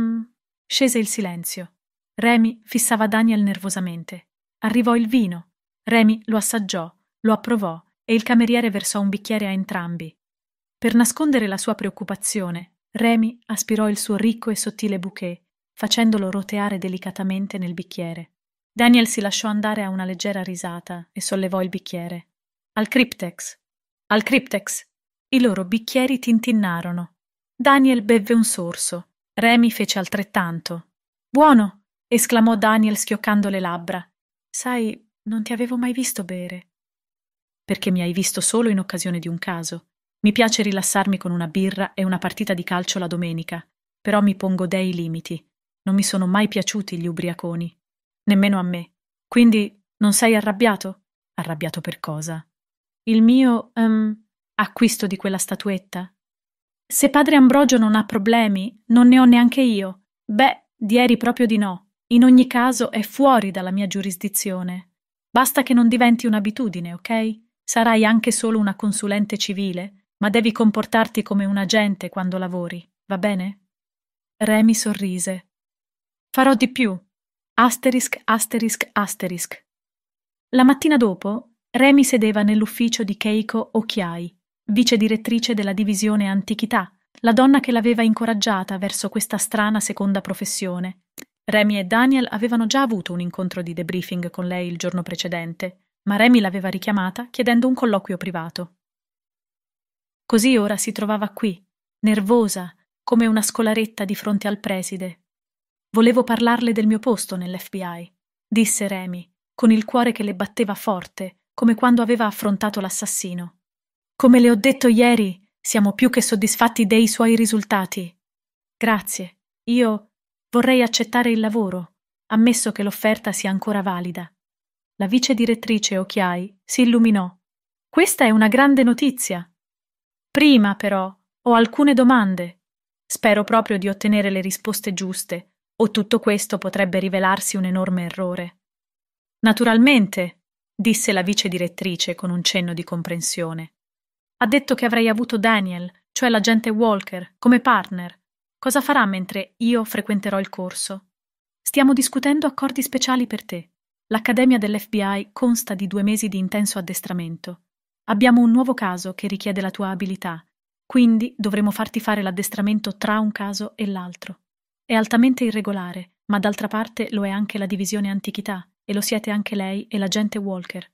Mm. Scese il silenzio. Remy fissava Daniel nervosamente. Arrivò il vino. Remy lo assaggiò, lo approvò e il cameriere versò un bicchiere a entrambi. Per nascondere la sua preoccupazione, Remy aspirò il suo ricco e sottile bouquet, facendolo roteare delicatamente nel bicchiere. Daniel si lasciò andare a una leggera risata e sollevò il bicchiere. Al Cryptex! Al Cryptex! I loro bicchieri tintinnarono. Daniel bevve un sorso, Remy fece altrettanto. Buono! esclamò Daniel schioccando le labbra. Sai, non ti avevo mai visto bere. Perché mi hai visto solo in occasione di un caso. Mi piace rilassarmi con una birra e una partita di calcio la domenica, però mi pongo dei limiti. Non mi sono mai piaciuti gli ubriaconi. Nemmeno a me. Quindi non sei arrabbiato? Arrabbiato per cosa? Il mio um, acquisto di quella statuetta? Se padre Ambrogio non ha problemi, non ne ho neanche io. Beh, di direi proprio di no. In ogni caso è fuori dalla mia giurisdizione. Basta che non diventi un'abitudine, ok? Sarai anche solo una consulente civile, ma devi comportarti come un agente quando lavori, va bene? Remi sorrise. Farò di più. Asterisk, asterisk, asterisk. La mattina dopo, Remi sedeva nell'ufficio di Keiko Occhiai, vice direttrice della divisione Antichità, la donna che l'aveva incoraggiata verso questa strana seconda professione. Remy e Daniel avevano già avuto un incontro di debriefing con lei il giorno precedente, ma Remy l'aveva richiamata chiedendo un colloquio privato. Così ora si trovava qui, nervosa, come una scolaretta di fronte al preside. Volevo parlarle del mio posto nell'FBI, disse Remy, con il cuore che le batteva forte, come quando aveva affrontato l'assassino. Come le ho detto ieri, siamo più che soddisfatti dei suoi risultati. Grazie. Io vorrei accettare il lavoro, ammesso che l'offerta sia ancora valida. La vice direttrice Occhiai si illuminò. Questa è una grande notizia. Prima, però, ho alcune domande. Spero proprio di ottenere le risposte giuste, o tutto questo potrebbe rivelarsi un enorme errore. Naturalmente, disse la vice direttrice con un cenno di comprensione. Ha detto che avrei avuto Daniel, cioè l'agente Walker, come partner. Cosa farà mentre io frequenterò il corso? Stiamo discutendo accordi speciali per te. L'Accademia dell'FBI consta di due mesi di intenso addestramento. Abbiamo un nuovo caso che richiede la tua abilità, quindi dovremo farti fare l'addestramento tra un caso e l'altro. È altamente irregolare, ma d'altra parte lo è anche la divisione antichità, e lo siete anche lei e l'agente Walker.